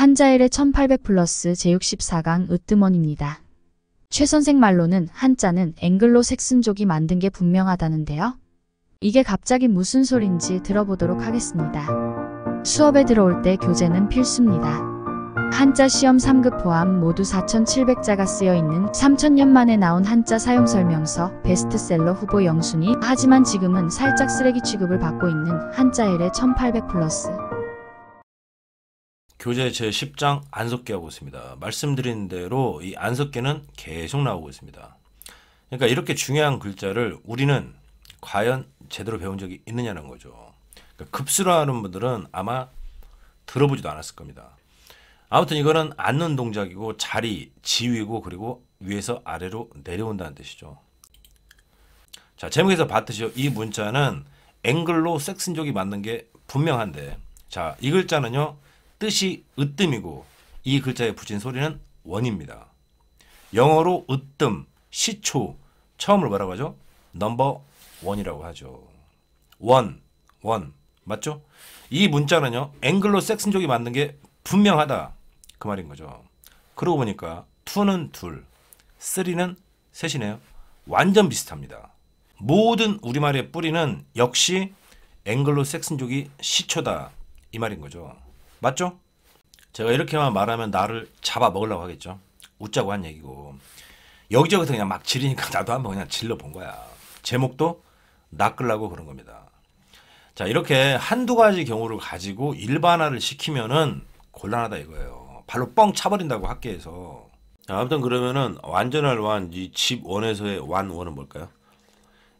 한자일의 1800 플러스 제64강 으뜸원입니다. 최 선생 말로는 한자는 앵글로 색슨족이 만든 게 분명하다는데요. 이게 갑자기 무슨 소린지 들어보도록 하겠습니다. 수업에 들어올 때 교재는 필수입니다. 한자 시험 3급 포함 모두 4,700자가 쓰여 있는 3,000년 만에 나온 한자 사용 설명서 베스트셀러 후보 영순이 하지만 지금은 살짝 쓰레기 취급을 받고 있는 한자일의 1800 플러스 교재 제 10장 안석기하고 있습니다. 말씀드린 대로 이 안석기는 계속 나오고 있습니다. 그러니까 이렇게 중요한 글자를 우리는 과연 제대로 배운 적이 있느냐는 거죠. 그러니까 급수라는 분들은 아마 들어보지도 않았을 겁니다. 아무튼 이거는 앉는 동작이고 자리, 지위고 그리고 위에서 아래로 내려온다는 뜻이죠. 자 제목에서 봤듯이이 문자는 앵글로 섹슨족이 맞는 게 분명한데 자이 글자는요. 뜻이 으뜸이고 이 글자에 붙인 소리는 원입니다. 영어로 으뜸, 시초, 처음을 뭐라고 하죠? 넘버 원이라고 하죠. 원, 원 맞죠? 이 문자는요. 앵글로 색슨족이 만든 게 분명하다 그 말인 거죠. 그러고 보니까 투는 둘, 쓰리는 셋이네요. 완전 비슷합니다. 모든 우리말의 뿌리는 역시 앵글로 색슨족이 시초다 이 말인 거죠. 맞죠? 제가 이렇게만 말하면 나를 잡아 먹으려고 하겠죠. 웃자고 한 얘기고 여기저기서 그냥 막 지르니까 나도 한번 그냥 질러 본 거야. 제목도 낚으려고 그런 겁니다. 자 이렇게 한두 가지 경우를 가지고 일반화를 시키면은 곤란하다 이거예요. 발로 뻥 차버린다고 학계에서. 자, 아무튼 그러면은 완전할 완이 집 원에서의 완 원은 뭘까요?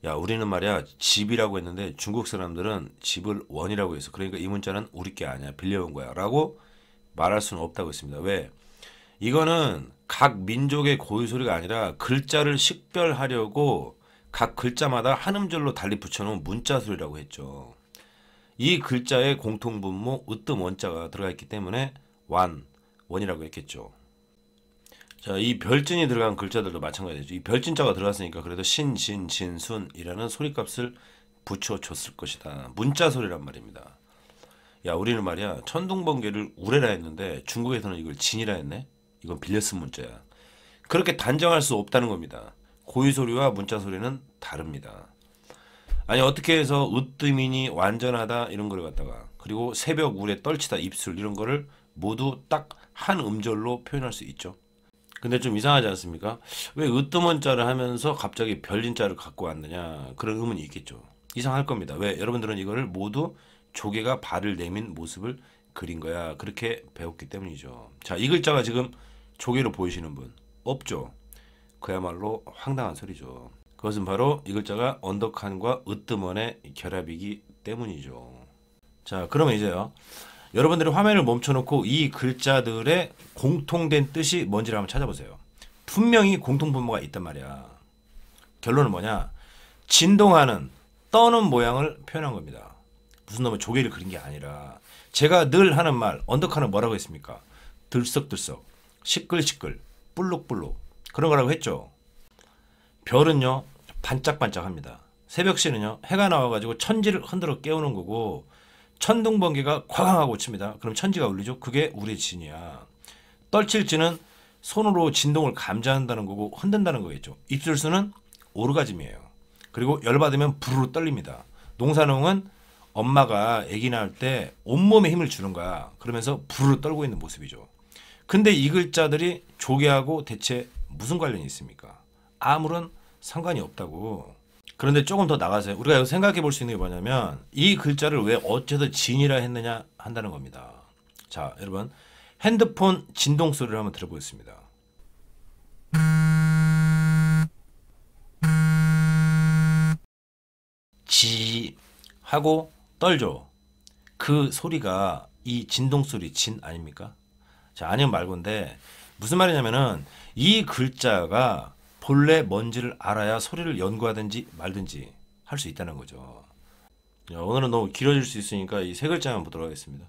야 우리는 말이야 집이라고 했는데 중국 사람들은 집을 원이라고 해서 그러니까 이 문자는 우리 게 아니야 빌려온 거야라고 말할 수는 없다고 했습니다. 왜? 이거는 각 민족의 고유 소리가 아니라 글자를 식별하려고 각 글자마다 한 음절로 달리 붙여놓은 문자 소리라고 했죠. 이 글자의 공통분모 으뜸 원자가 들어가 있기 때문에 완 원이라고 했겠죠. 자, 이 별진이 들어간 글자들도 마찬가지죠. 이 별진자가 들어갔으니까 그래도 신, 진, 진, 순이라는 소리값을 붙여줬을 것이다. 문자 소리란 말입니다. 야, 우리는 말이야 천둥번개를 우레라 했는데 중국에서는 이걸 진이라 했네. 이건 빌려 쓴 문자야. 그렇게 단정할 수 없다는 겁니다. 고유 소리와 문자 소리는 다릅니다. 아니 어떻게 해서 으뜸이니 완전하다 이런 걸 갖다가 그리고 새벽 우레 떨치다 입술 이런 거를 모두 딱 한 음절로 표현할 수 있죠. 근데 좀 이상하지 않습니까? 왜 으뜸원자를 하면서 갑자기 별린자를 갖고 왔느냐 그런 의문이 있겠죠. 이상할 겁니다. 왜 여러분들은 이거를 모두 조개가 발을 내민 모습을 그린 거야 그렇게 배웠기 때문이죠. 자이 글자가 지금 조개로 보이시는 분 없죠. 그야말로 황당한 소리죠. 그것은 바로 이 글자가 언덕한과 으뜸원의 결합이기 때문이죠. 자 그러면 이제요. 여러분들이 화면을 멈춰놓고 이 글자들의 공통된 뜻이 뭔지를 한번 찾아보세요. 분명히 공통분모가 있단 말이야. 결론은 뭐냐? 진동하는, 떠는 모양을 표현한 겁니다. 무슨 놈의 조개를 그린 게 아니라 제가 늘 하는 말, 언덕하는 뭐라고 했습니까? 들썩들썩, 시끌시끌, 뿔룩뿔룩 그런 거라고 했죠. 별은요 반짝반짝합니다. 새벽시는요 해가 나와가지고 천지를 흔들어 깨우는 거고 천둥 번개가 과 쾅하고 칩니다. 그럼 천지가 울리죠. 그게 우리의 진이야. 떨칠지는 손으로 진동을 감지한다는 거고 흔든다는 거겠죠. 입술수는 오르가즘이에요. 그리고 열받으면 부르르 떨립니다. 농사농은 엄마가 아기 낳을 때 온몸에 힘을 주는 거야. 그러면서 부르르 떨고 있는 모습이죠. 근데 이 글자들이 조개하고 대체 무슨 관련이 있습니까? 아무런 상관이 없다고. 그런데 조금 더 나가서 우리가 여기 생각해 볼 수 있는 게 뭐냐면 이 글자를 왜 어째서 진이라 했느냐 한다는 겁니다. 자, 여러분 핸드폰 진동 소리를 한번 들어보겠습니다. 지 하고 떨죠. 그 소리가 이 진동 소리 진 아닙니까? 자, 아니면 말고인데 무슨 말이냐면은 이 글자가 본래 뭔지를 알아야 소리를 연구하든지 말든지 할 수 있다는 거죠. 오늘은 너무 길어질 수 있으니까 이 세 글자만 보도록 하겠습니다.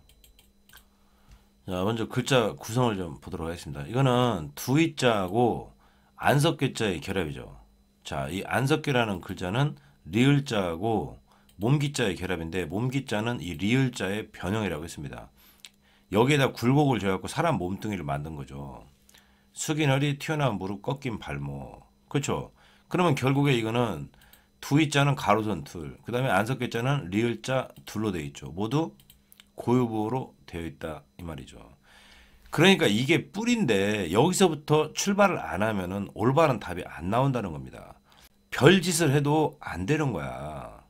자, 먼저 글자 구성을 좀 보도록 하겠습니다. 이거는 두이자하고 안석규자의 결합이죠. 자, 이 안석규라는 글자는 리을자하고 몸기자의 결합인데 몸기자는 이 리을자의 변형이라고 했습니다. 여기에다 굴곡을 줘갖고 사람 몸뚱이를 만든 거죠. 숙인 허리, 튀어나온 무릎, 꺾인 발목. 그렇죠. 그러면 결국에 이거는 두이자는 가로선 둘, 그 다음에 안 섞였자는 리을자 둘로 되어 있죠. 모두 고유보로 되어 있다 이 말이죠. 그러니까 이게 뿌리인데 여기서부터 출발을 안 하면은 올바른 답이 안 나온다는 겁니다. 별짓을 해도 안 되는 거야.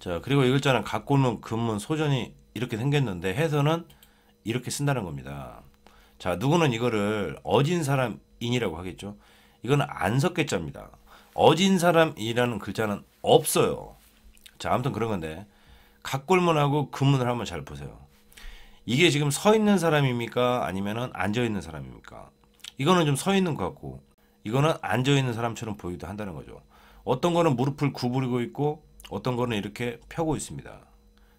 자 그리고 이 글자는 갖고는 금문 소전이 이렇게 생겼는데 해서는 이렇게 쓴다는 겁니다. 자 누구는 이거를 어진 사람인이라고 하겠죠. 이건 안석겠자입니다 어진 사람이라는 글자는 없어요. 자, 아무튼 그런 건데 각골문하고 금문을 한번 잘 보세요. 이게 지금 서 있는 사람입니까? 아니면은 앉아 있는 사람입니까? 이거는 좀 서 있는 것 같고 이거는 앉아 있는 사람처럼 보이기도 한다는 거죠. 어떤 거는 무릎을 구부리고 있고 어떤 거는 이렇게 펴고 있습니다.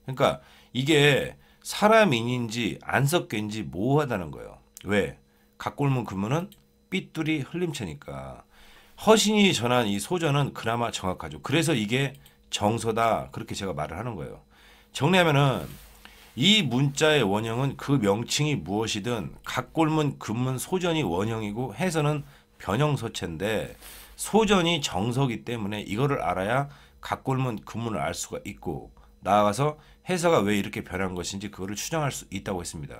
그러니까 이게 사람인인지 안석 섞인지 모호하다는 거예요. 왜? 각골문 금문은 삐뚤이 흘림체니까 허신이 전한 이 소전은 그나마 정확하죠. 그래서 이게 정서다 그렇게 제가 말을 하는 거예요. 정리하면은 이 문자의 원형은 그 명칭이 무엇이든 각골문 근문 소전이 원형이고 해서는 변형서체인데 소전이 정서기 때문에 이거를 알아야 각골문 근문을 알 수가 있고 나아가서 해서가 왜 이렇게 변한 것인지 그거를 추정할 수 있다고 했습니다.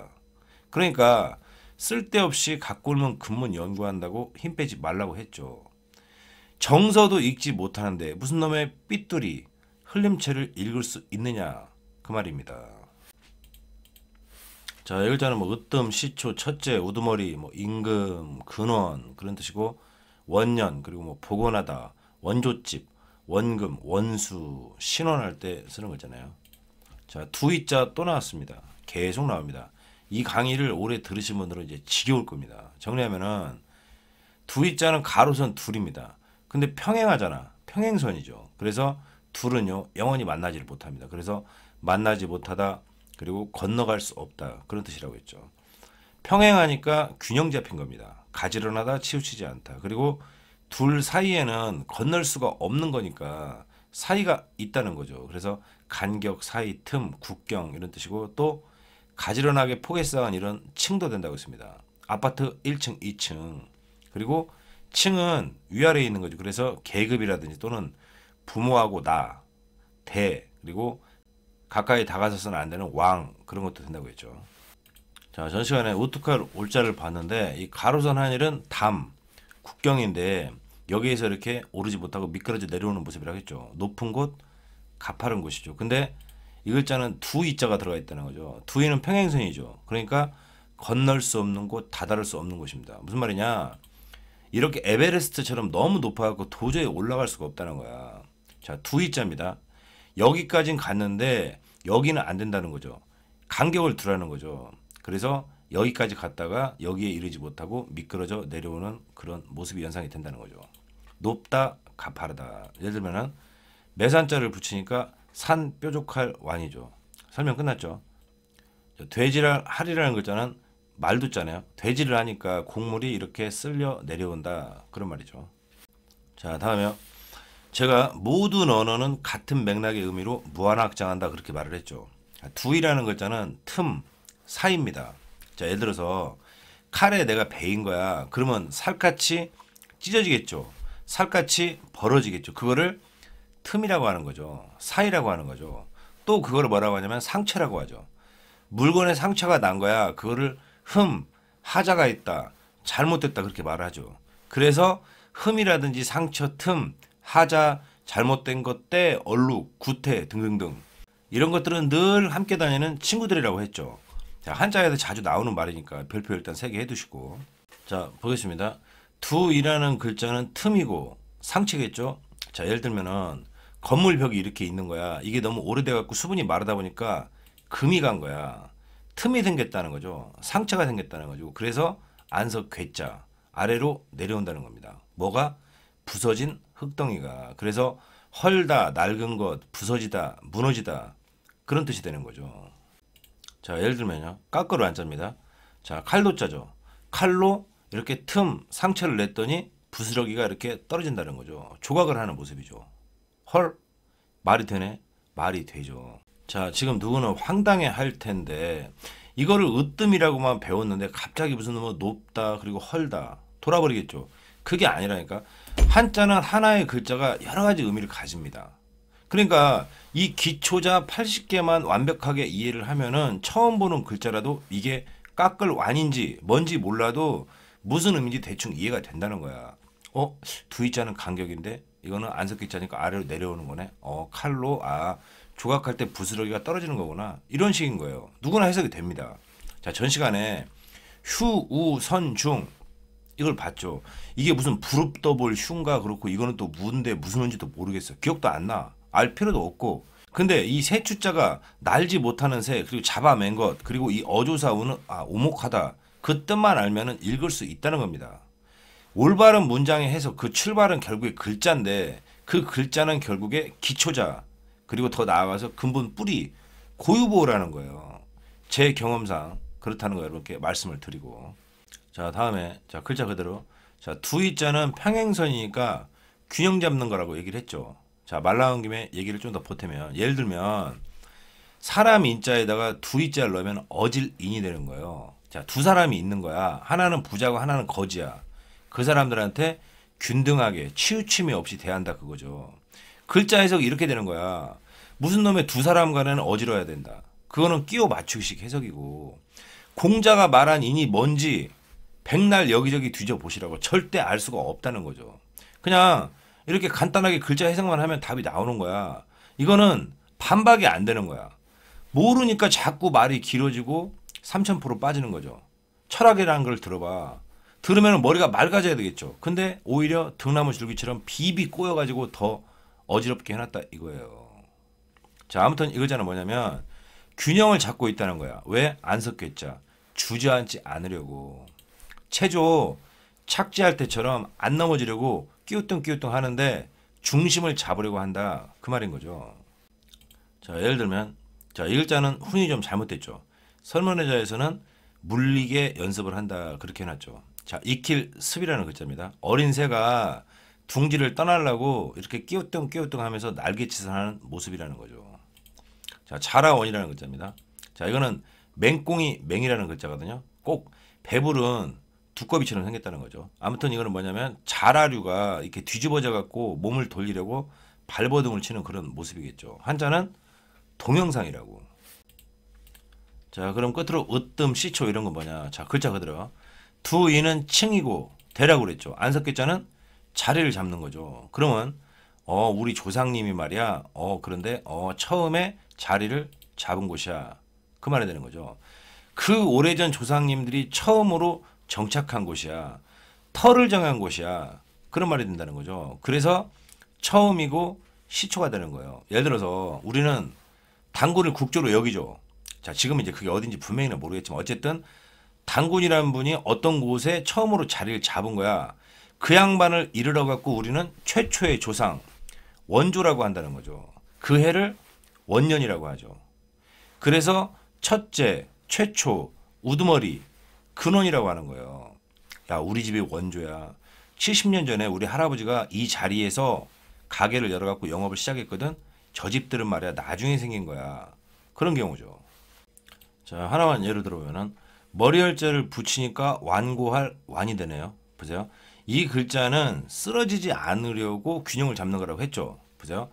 그러니까 쓸데없이 가골문 근문 연구한다고 힘 빼지 말라고 했죠. 정서도 읽지 못하는데 무슨 놈의 삐뚤이 흘림체를 읽을 수 있느냐 그 말입니다. 자 일자는 뭐 으뜸, 시초, 첫째, 우두머리, 뭐 임금, 근원 그런 뜻이고 원년 그리고 뭐 복원하다, 원조집, 원금, 원수, 신원할 때 쓰는 거잖아요. 자 두이자 또 나왔습니다. 계속 나옵니다. 이 강의를 오래 들으신 분들은 이제 지겨울 겁니다. 정리하면은 두이자는 가로선 둘입니다. 근데 평행하잖아. 평행선이죠. 그래서 둘은요 영원히 만나지를 못합니다. 그래서 만나지 못하다 그리고 건너갈 수 없다 그런 뜻이라고 했죠. 평행하니까 균형 잡힌 겁니다. 가지런하다 치우치지 않다. 그리고 둘 사이에는 건널 수가 없는 거니까 사이가 있다는 거죠. 그래서 간격, 사이, 틈, 국경 이런 뜻이고 또 가지런하게 포개싸한 이런 층도 된다고 했습니다. 아파트 1층, 2층 그리고 층은 위아래에 있는 거죠. 그래서 계급이라든지 또는 부모하고 나, 대 그리고 가까이 다가서서는 안 되는 왕 그런 것도 된다고 했죠. 자, 전 시간에 우투칼 올자를 봤는데 이 가로선 한일은 담 국경인데 여기에서 이렇게 오르지 못하고 미끄러져 내려오는 모습이라고 했죠. 높은 곳 가파른 곳이죠. 근데 이 글자는 두 이자가 들어가 있다는 거죠. 두이는 평행선이죠. 그러니까 건널 수 없는 곳, 다다를 수 없는 곳입니다. 무슨 말이냐? 이렇게 에베레스트처럼 너무 높아갖고 도저히 올라갈 수가 없다는 거야. 자, 두이자입니다. 여기까진 갔는데 여기는 안 된다는 거죠. 간격을 두라는 거죠. 그래서 여기까지 갔다가 여기에 이르지 못하고 미끄러져 내려오는 그런 모습이 연상이 된다는 거죠. 높다 가파르다. 예를 들면은 매산자를 붙이니까 산 뾰족할 완이죠. 설명 끝났죠. 돼지를 할이라는 글자는 말도잖아요. 돼지를 하니까 국물이 이렇게 쓸려 내려온다 그런 말이죠. 자 다음에요. 제가 모든 언어는 같은 맥락의 의미로 무한확장한다 그렇게 말을 했죠. 아, 두이라는 글자는 틈, 사입니다. 자 예를 들어서 칼에 내가 베인 거야. 그러면 살갗이 찢어지겠죠. 살갗이 벌어지겠죠. 그거를 틈이라고 하는 거죠. 사이라고 하는 거죠. 또그거를 뭐라고 하냐면 상처라고 하죠. 물건에 상처가 난 거야. 그거를 흠, 하자가 있다, 잘못됐다 그렇게 말하죠. 그래서 흠이라든지 상처, 틈, 하자, 잘못된 것, 때, 얼룩, 구태 등등등 이런 것들은 늘 함께 다니는 친구들이라고 했죠. 자, 한자에도 자주 나오는 말이니까 별표 일단 세 개 해두시고 자 보겠습니다. 두이라는 글자는 틈이고 상체겠죠. 자 예를 들면은 건물 벽이 이렇게 있는 거야. 이게 너무 오래돼갖고 수분이 마르다 보니까 금이 간 거야. 틈이 생겼다는 거죠. 상처가 생겼다는 거죠. 그래서 안석 괴짜 아래로 내려온다는 겁니다. 뭐가 부서진 흙덩이가 그래서 헐다 낡은 것 부서지다 무너지다 그런 뜻이 되는 거죠. 자 예를 들면요 깎으로 안자입니다. 자 칼도 짜죠. 칼로 이렇게 틈 상처를 냈더니 부스러기가 이렇게 떨어진다는 거죠. 조각을 하는 모습이죠. 헐 말이 되네 말이 되죠. 자 지금 누구는 황당해 할 텐데 이거를 으뜸이라고만 배웠는데 갑자기 무슨 뭐 높다 그리고 헐다 돌아버리겠죠. 그게 아니라니까 한자는 하나의 글자가 여러 가지 의미를 가집니다. 그러니까 이 기초자 80개만 완벽하게 이해를 하면은 처음 보는 글자라도 이게 깎을 완인지 뭔지 몰라도 무슨 의미인지 대충 이해가 된다는 거야. 어? 두 이자는 간격인데 이거는 안섞여 있자니까 아래로 내려오는 거네. 어 칼로 아 조각할 때 부스러기가 떨어지는 거구나. 이런 식인 거예요. 누구나 해석이 됩니다. 자전 시간에 휴, 우, 선, 중 이걸 봤죠. 이게 무슨 부릅 더블 흉가 그렇고 이거는 또 무인데 무슨 뭔지도 모르겠어. 기억도 안 나. 알 필요도 없고. 근데 이세 추자가 날지 못하는 새 그리고 잡아맨 것 그리고 이 어조사우는 아 오목하다 그 뜻만 알면은 읽을 수 있다는 겁니다. 올바른 문장의 해석 그 출발은 결국에 글자인데 그 글자는 결국에 기초자 그리고 더 나아가서 근본 뿌리 고유보호라는 거예요. 제 경험상 그렇다는 거 여러분께 말씀을 드리고 자 다음에 자 글자 그대로 자 두이자는 평행선이니까 균형 잡는 거라고 얘기를 했죠. 자 말 나온 김에 얘기를 좀 더 보태면 예를 들면 사람 인자에다가 두이자를 넣으면 어질인이 되는 거예요. 자 두 사람이 있는 거야. 하나는 부자고 하나는 거지야. 그 사람들한테 균등하게 치우침이 없이 대한다 그거죠. 글자 해석이 렇게 되는 거야. 무슨 놈의 두 사람 간에는 어지러야 워 된다. 그거는 끼워 맞추기식 해석이고 공자가 말한 인이 뭔지 백날 여기저기 뒤져보시라고 절대 알 수가 없다는 거죠. 그냥 이렇게 간단하게 글자 해석만 하면 답이 나오는 거야. 이거는 반박이 안 되는 거야. 모르니까 자꾸 말이 길어지고 3000% 빠지는 거죠. 철학이라는 걸 들어봐. 들으면 머리가 맑아져야 되겠죠. 근데 오히려 등나무 줄기처럼 비비 꼬여가지고 더 어지럽게 해놨다 이거예요. 자, 아무튼 이거잖아 뭐냐면 균형을 잡고 있다는 거야. 왜? 안 섞였자. 주저앉지 않으려고. 체조 착지할 때처럼 안 넘어지려고 끼우뚱끼우뚱 하는데 중심을 잡으려고 한다. 그 말인 거죠. 자, 예를 들면 자, 이 글자는 훈이 좀 잘못됐죠. 설문회자에서는 물리게 연습을 한다. 그렇게 해놨죠. 자, 익힐 습이라는 글자입니다. 어린 새가 둥지를 떠나려고 이렇게 끼우뚱 끼우뚱 하면서 날개짓을 하는 모습이라는 거죠. 자, 자라원이라는 글자입니다. 자, 이거는 맹꽁이 맹이라는 글자거든요. 꼭 배불은 두꺼비처럼 생겼다는 거죠. 아무튼 이거는 뭐냐면 자라류가 이렇게 뒤집어져 갖고 몸을 돌리려고 발버둥을 치는 그런 모습이겠죠. 한자는 동영상이라고. 자, 그럼 끝으로 으뜸, 시초 이런 건 뭐냐? 자, 글자 그대로 두 이는 층이고 대라고 그랬죠. 안석기자는 자리를 잡는 거죠. 그러면 어 우리 조상님이 말이야. 어 그런데 어 처음에 자리를 잡은 곳이야. 그 말이 되는 거죠. 그 오래전 조상님들이 처음으로 정착한 곳이야. 터를 정한 곳이야. 그런 말이 된다는 거죠. 그래서 처음이고 시초가 되는 거예요. 예를 들어서 우리는 단군을 국조로 여기죠. 자, 지금 이제 그게 어딘지 분명히는 모르겠지만 어쨌든 단군이라는 분이 어떤 곳에 처음으로 자리를 잡은 거야. 그 양반을 이르러 갖고 우리는 최초의 조상 원조라고 한다는 거죠. 그 해를 원년이라고 하죠. 그래서 첫째, 최초, 우두머리, 근원이라고 하는 거예요. 야, 우리 집이 원조야. 70년 전에 우리 할아버지가 이 자리에서 가게를 열어갖고 영업을 시작했거든. 저 집들은 말이야, 나중에 생긴 거야. 그런 경우죠. 자, 하나만 예를 들어보면은, 머리열자를 붙이니까 완고할 완이 되네요. 보세요. 이 글자는 쓰러지지 않으려고 균형을 잡는 거라고 했죠. 보세요.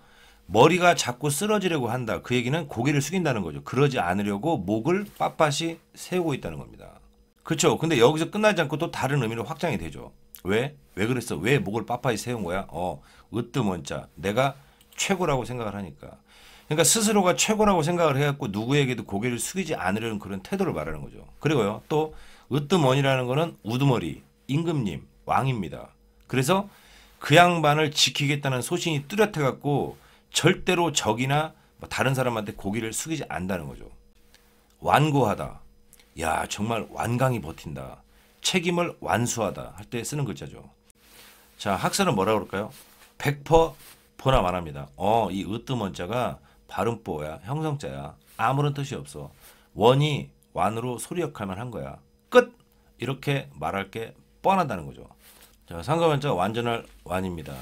머리가 자꾸 쓰러지려고 한다. 그 얘기는 고개를 숙인다는 거죠. 그러지 않으려고 목을 빳빳이 세우고 있다는 겁니다. 그렇죠. 근데 여기서 끝나지 않고 또 다른 의미로 확장이 되죠. 왜? 왜 그랬어? 왜 목을 빳빳이 세운 거야? 어, 으뜸 원자. 내가 최고라고 생각을 하니까. 그러니까 스스로가 최고라고 생각을 해갖고 누구에게도 고개를 숙이지 않으려는 그런 태도를 말하는 거죠. 그리고요 또 으뜸원이라는 거는 우두머리 임금님 왕입니다. 그래서 그 양반을 지키겠다는 소신이 뚜렷해갖고 절대로 적이나 뭐 다른 사람한테 고개를 숙이지 않는다는 거죠. 완고하다. 야 정말 완강히 버틴다. 책임을 완수하다 할 때 쓰는 글자죠. 자학사는 뭐라 그럴까요? 100% 보나 말합니다. 어, 이 으뜸 원자가 발음보야 형성자야 아무런 뜻이 없어 원이 완으로 소리 역할만 한 거야 끝 이렇게 말할 게 뻔하다는 거죠 자 상가원자 완전할 완입니다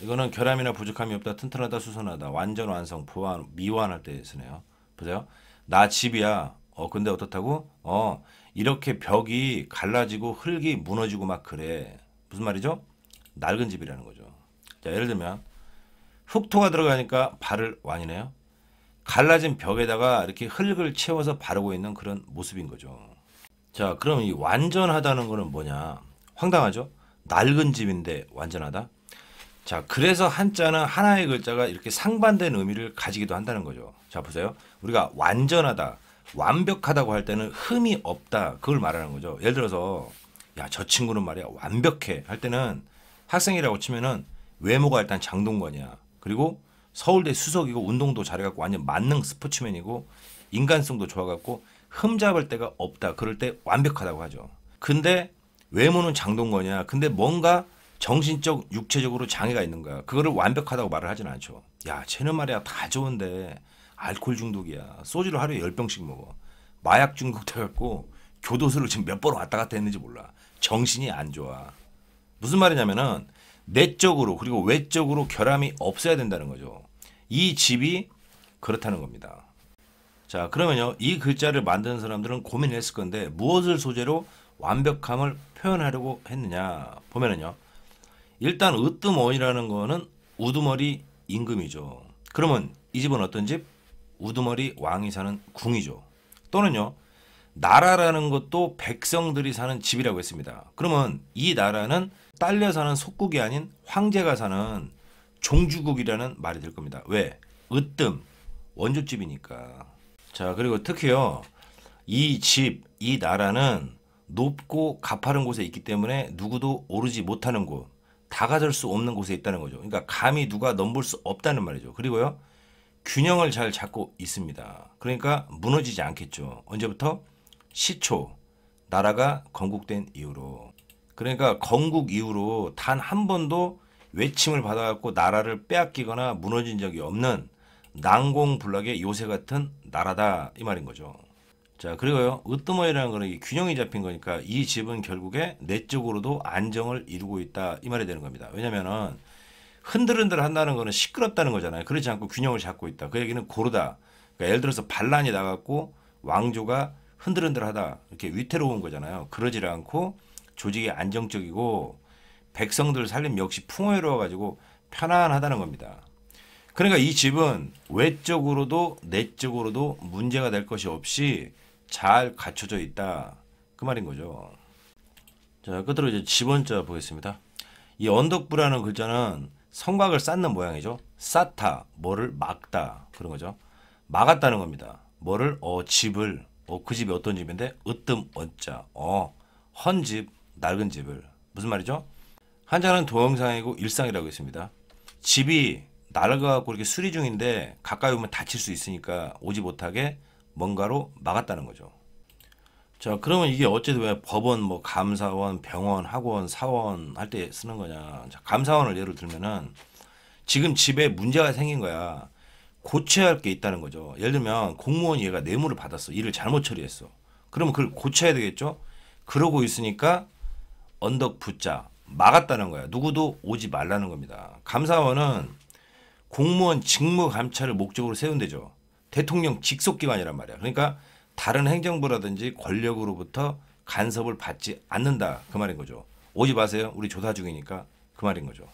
이거는 결함이나 부족함이 없다 튼튼하다 수선하다 완전 완성 보완 미완할 때 쓰네요 보세요 나 집이야 어 근데 어떻다고 어 이렇게 벽이 갈라지고 흙이 무너지고 막 그래 무슨 말이죠 낡은 집이라는 거죠 자 예를 들면 흙토가 들어가니까 발을 완이네요 갈라진 벽에다가 이렇게 흙을 채워서 바르고 있는 그런 모습인 거죠. 자, 그럼 이 완전하다는 거는 뭐냐? 황당하죠? 낡은 집인데 완전하다? 자, 그래서 한자는 하나의 글자가 이렇게 상반된 의미를 가지기도 한다는 거죠. 자, 보세요. 우리가 완전하다, 완벽하다고 할 때는 흠이 없다. 그걸 말하는 거죠. 예를 들어서, 야, 저 친구는 말이야, 완벽해. 할 때는 학생이라고 치면은 외모가 일단 장동건이야. 그리고 서울대 수석이고 운동도 잘해갖고 완전 만능 스포츠맨이고 인간성도 좋아갖고 흠잡을 데가 없다. 그럴 때 완벽하다고 하죠. 근데 외모는 장동건이야. 근데 뭔가 정신적, 육체적으로 장애가 있는 거야. 그거를 완벽하다고 말을 하진 않죠. 야, 쟤는 말이야 다 좋은데 알코올 중독이야. 소주를 하루에 열병씩 먹어. 마약 중독돼갖고 교도소를 지금 몇 번 왔다 갔다 했는지 몰라. 정신이 안 좋아. 무슨 말이냐면은 내적으로 그리고 외적으로 결함이 없어야 된다는 거죠. 이 집이 그렇다는 겁니다. 자 그러면요 이 글자를 만드는 사람들은 고민을 했을 건데 무엇을 소재로 완벽함을 표현하려고 했느냐 보면은요 일단 으뜸원이라는 거는 우두머리 임금이죠. 그러면 이 집은 어떤 집? 우두머리 왕이 사는 궁이죠. 또는요 나라라는 것도 백성들이 사는 집이라고 했습니다. 그러면 이 나라는 딸려 사는 속국이 아닌 황제가 사는 종주국이라는 말이 될 겁니다. 왜? 으뜸 원조집이니까. 자 그리고 특히요 이 집, 이 나라는 높고 가파른 곳에 있기 때문에 누구도 오르지 못하는 곳, 다가설 수 없는 곳에 있다는 거죠. 그러니까 감히 누가 넘볼 수 없다는 말이죠. 그리고요 균형을 잘 잡고 있습니다. 그러니까 무너지지 않겠죠. 언제부터? 시초 나라가 건국된 이후로 그러니까 건국 이후로 단 한 번도 외침을 받아갖고 나라를 빼앗기거나 무너진 적이 없는 난공불락의 요새 같은 나라다 이 말인 거죠. 자 그리고요 으뜸어이라는 거는 균형이 잡힌 거니까 이 집은 결국에 내적으로도 안정을 이루고 있다 이 말이 되는 겁니다. 왜냐면은 흔들흔들 한다는 거는 시끄럽다는 거잖아요. 그렇지 않고 균형을 잡고 있다. 그 얘기는 고르다. 그러니까 예를 들어서 반란이 나갔고 왕조가 흔들흔들하다 이렇게 위태로운 거잖아요. 그러질 않고 조직이 안정적이고 백성들 살림 역시 풍요로워 가지고 편안하다는 겁니다. 그러니까 이 집은 외적으로도 내적으로도 문제가 될 것이 없이 잘 갖춰져 있다. 그 말인 거죠. 자, 끝으로 이제 집원자 보겠습니다. 이 언덕부라는 글자는 성곽을 쌓는 모양이죠. 쌓다, 뭐를 막다 그런 거죠. 막았다는 겁니다. 뭐를 어 집을 뭐그 집이 어떤 집인데 으뜸 원자 어 헌집 낡은 집을 무슨 말이죠? 한자는 동영상이고 일상이라고 했습니다. 집이 낡아갖고 이렇게 수리 중인데 가까이 오면 다칠 수 있으니까 오지 못하게 뭔가로 막았다는 거죠. 자 그러면 이게 어째도 왜 법원 뭐 감사원 병원 학원 사원 할 때 쓰는 거냐 자, 감사원을 예를 들면은 지금 집에 문제가 생긴 거야 고쳐야 할 게 있다는 거죠. 예를 들면 공무원이 얘가 뇌물을 받았어. 일을 잘못 처리했어. 그러면 그걸 고쳐야 되겠죠. 그러고 있으니까 언덕 붙자 막았다는 거야. 누구도 오지 말라는 겁니다. 감사원은 공무원 직무 감찰을 목적으로 세운대죠. 대통령 직속 기관이란 말이야. 그러니까 다른 행정부라든지 권력으로부터 간섭을 받지 않는다 그 말인 거죠. 오지 마세요. 우리 조사 중이니까 그 말인 거죠.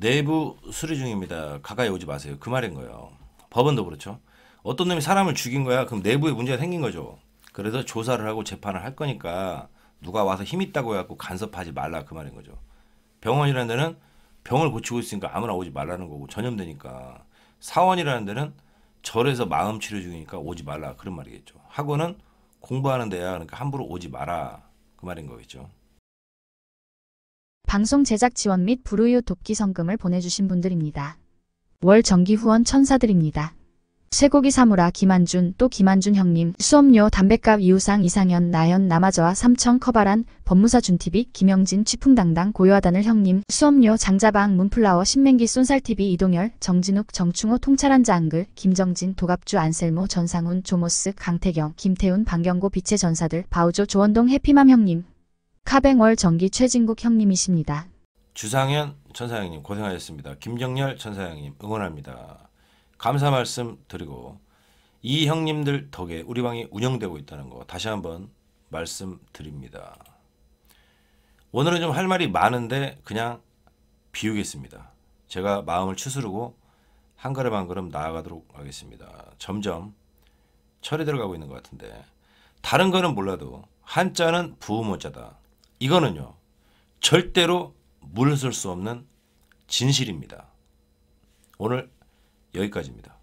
내부 수리 중입니다. 가까이 오지 마세요. 그 말인 거예요. 법원도 그렇죠. 어떤 놈이 사람을 죽인 거야. 그럼 내부에 문제가 생긴 거죠. 그래서 조사를 하고 재판을 할 거니까 누가 와서 힘 있다고 해갖고 간섭하지 말라 그 말인 거죠. 병원이라는 데는 병을 고치고 있으니까 아무나 오지 말라는 거고 전염되니까 사원이라는 데는 절에서 마음 치료 중이니까 오지 말라 그런 말이겠죠. 학원은 공부하는 데야 그러니까 함부로 오지 마라 그 말인 거겠죠. 방송 제작 지원 및 불우유 돕기 성금을 보내주신 분들입니다. 월 정기 후원 천사들입니다 쇠고기 사무라 김한준 또 김한준 형님 수업료 담배값 이우상 이상현 나연 남아저와 삼청 커바란 법무사 준TV 김영진 취풍당당 고요하단을 형님 수업료 장자방 문플라워 신맹기 쏜살TV 이동열 정진욱 정충호 통찰한자 한글 김정진 도갑주 안셀모 전상훈 조모스 강태경 김태훈 방경고 빛의 전사들 바우조 조원동 해피맘 형님 카뱅월 전기 최진국 형님이십니다. 주상현 천사장님 고생하셨습니다. 김정열 천사장님 응원합니다. 감사 말씀 드리고 이 형님들 덕에 우리 방이 운영되고 있다는 거 다시 한번 말씀드립니다. 오늘은 좀 할 말이 많은데 그냥 비우겠습니다. 제가 마음을 추스르고 한 걸음 한 걸음 나아가도록 하겠습니다. 점점 철이 들어가고 있는 것 같은데 다른 거는 몰라도 한자는 부모자다. 이거는요. 절대로 물러설 수 없는 진실입니다. 오늘 여기까지입니다.